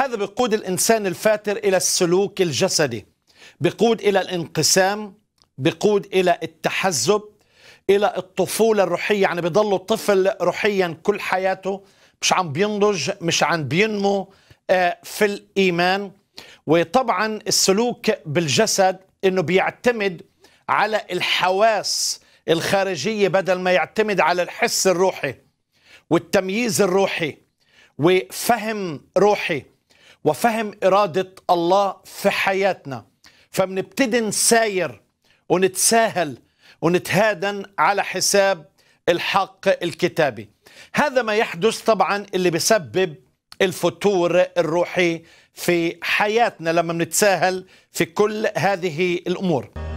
هذا بقود الإنسان الفاتر إلى السلوك الجسدي بقود إلى الانقسام بقود إلى التحزب إلى الطفولة الروحية يعني بضله طفل روحيا كل حياته مش عم بينضج مش عم بينمو آه، في الإيمان وطبعا السلوك بالجسد أنه بيعتمد على الحواس الخارجية بدل ما يعتمد على الحس الروحي والتمييز الروحي وفهم روحي وفهم إرادة الله في حياتنا فبنبتدي نساير ونتساهل ونتهادن على حساب الحق الكتابي هذا ما يحدث طبعا اللي بيسبب الفتور الروحي في حياتنا لما بنتساهل في كل هذه الأمور